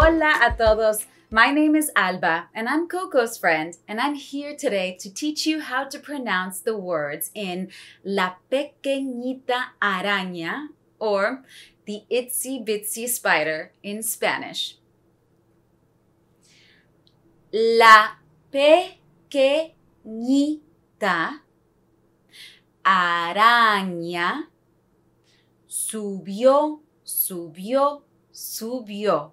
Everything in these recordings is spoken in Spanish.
Hola a todos. My name is Alba, and I'm Coco's friend, and I'm here today to teach you how to pronounce the words in La Pequeñita Araña or the Itsy Bitsy Spider in Spanish. La Pequeñita Araña subió, subió, subió.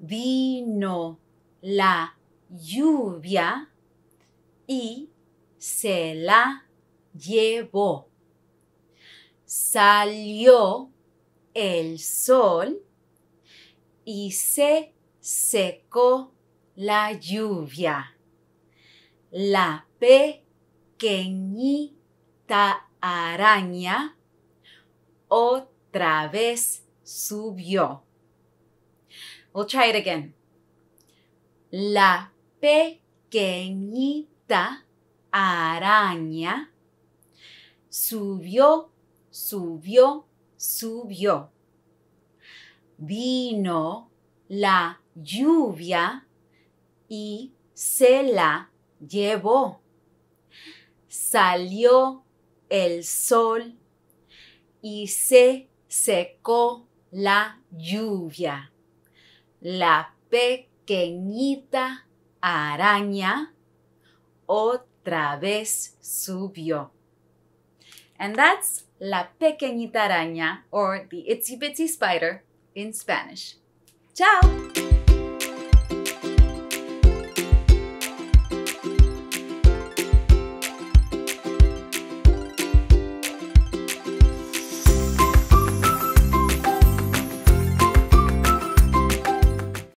vino la lluvia y se la llevó. Salió el sol y se secó la lluvia. La pequeñita araña otra vez subió. We'll try it again. La pequeñita araña subió, subió, subió. Vino la lluvia y se la llevó. Salió el sol y se secó la lluvia la pequeñita araña otra vez subió. And that's la pequeñita araña or the itsy bitsy spider in Spanish. ¡Chao!